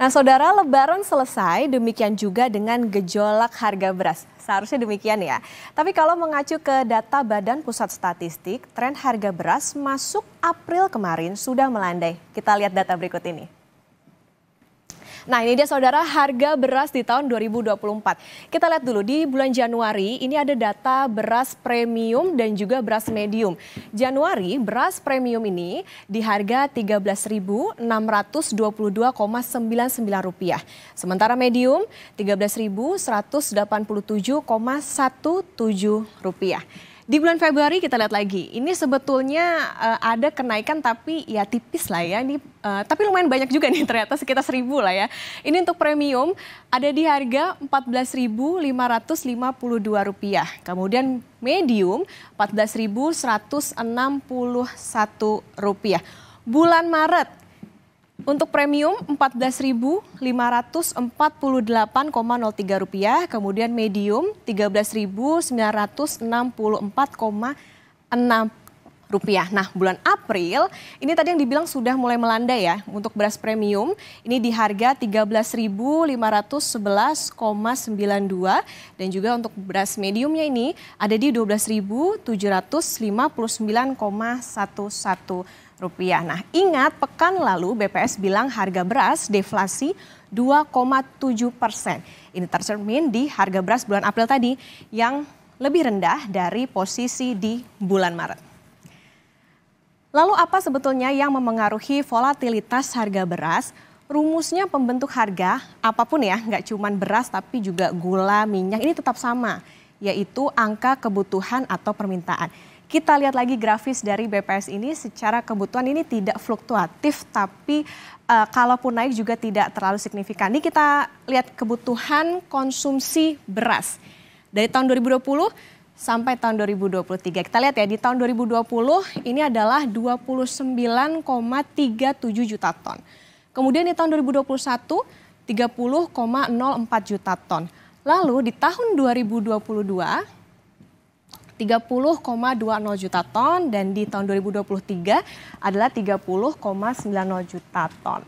Nah, saudara, lebaran selesai, demikian juga dengan gejolak harga beras. Seharusnya demikian ya. Tapi kalau mengacu ke data Badan Pusat Statistik, tren harga beras masuk April kemarin sudah melandai. Kita lihat data berikut ini. Nah ini dia saudara harga beras di tahun 2024. Kita lihat dulu di bulan Januari ini ada data beras premium dan juga beras medium. Januari beras premium ini di harga 13.622,99 rupiah. Sementara medium 13.187,17 rupiah. Di bulan Februari kita lihat lagi, ini sebetulnya uh, ada kenaikan tapi ya tipis lah ya. Ini uh, tapi lumayan banyak juga nih ternyata sekitar seribu lah ya. Ini untuk premium ada di harga Rp14.552. Kemudian medium Rp14.161. Bulan Maret untuk premium Rp14.548,03, kemudian medium rp rupiah. Nah, bulan April ini tadi yang dibilang sudah mulai melanda ya untuk beras premium. Ini di harga 13.511,92 dan juga untuk beras mediumnya ini ada di 12.759,11 rupiah. Nah, ingat pekan lalu BPS bilang harga beras deflasi 2,7 persen. Ini tercermin di harga beras bulan April tadi yang lebih rendah dari posisi di bulan Maret. Lalu apa sebetulnya yang memengaruhi volatilitas harga beras? Rumusnya pembentuk harga, apapun ya, nggak cuma beras tapi juga gula, minyak, ini tetap sama, yaitu angka kebutuhan atau permintaan. Kita lihat lagi grafis dari BPS ini secara kebutuhan ini tidak fluktuatif tapi e, kalaupun naik juga tidak terlalu signifikan. Ini kita lihat kebutuhan konsumsi beras. Dari tahun 2020 sampai tahun 2023. Kita lihat ya di tahun 2020 ini adalah 29,37 juta ton. Kemudian di tahun 2021 30,04 juta ton. Lalu di tahun 2022 30,20 juta ton dan di tahun 2023 adalah 30,90 juta ton.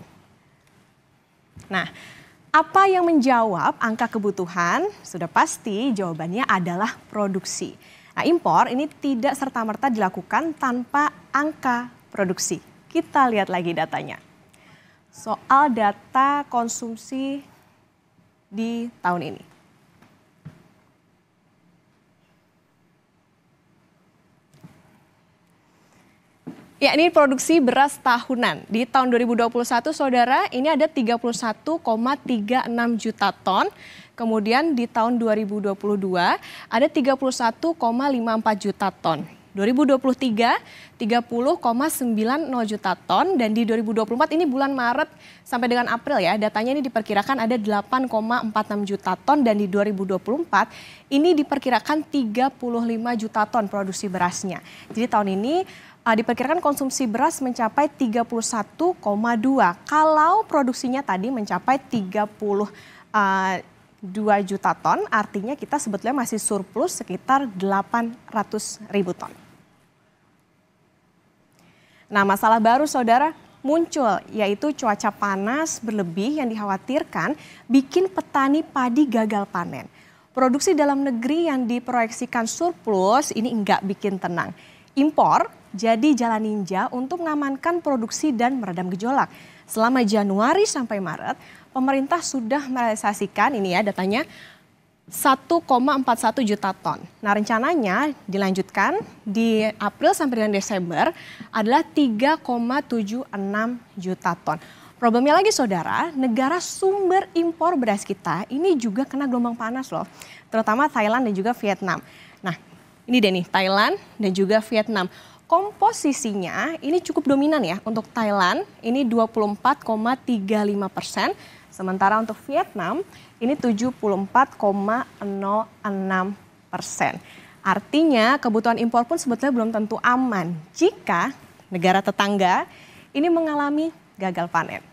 Nah, apa yang menjawab angka kebutuhan? Sudah pasti jawabannya adalah produksi. Nah, impor ini tidak serta-merta dilakukan tanpa angka produksi. Kita lihat lagi datanya. Soal data konsumsi di tahun ini. Ya, ini produksi beras tahunan. Di tahun 2021, Saudara, ini ada 31,36 juta ton. Kemudian di tahun 2022 ada 31,54 juta ton. 2023 30,90 juta ton dan di 2024 ini bulan Maret sampai dengan April ya datanya ini diperkirakan ada 8,46 juta ton dan di 2024 ini diperkirakan 35 juta ton produksi berasnya. Jadi tahun ini uh, diperkirakan konsumsi beras mencapai 31,2 kalau produksinya tadi mencapai 30 uh, 2 juta ton, artinya kita sebetulnya masih surplus sekitar 800 ribu ton. Nah masalah baru saudara muncul yaitu cuaca panas berlebih yang dikhawatirkan bikin petani padi gagal panen. Produksi dalam negeri yang diproyeksikan surplus ini enggak bikin tenang. Impor jadi jalan ninja untuk mengamankan produksi dan meredam gejolak. Selama Januari sampai Maret, pemerintah sudah merealisasikan ini ya datanya 1,41 juta ton. Nah rencananya dilanjutkan di April sampai dengan Desember adalah 3,76 juta ton. Problemnya lagi saudara, negara sumber impor beras kita ini juga kena gelombang panas loh. Terutama Thailand dan juga Vietnam. Nah ini deh nih Thailand dan juga Vietnam komposisinya ini cukup dominan ya untuk Thailand ini 24,35 persen Sementara untuk Vietnam ini 74,06 persen. Artinya kebutuhan impor pun sebetulnya belum tentu aman jika negara tetangga ini mengalami gagal panen.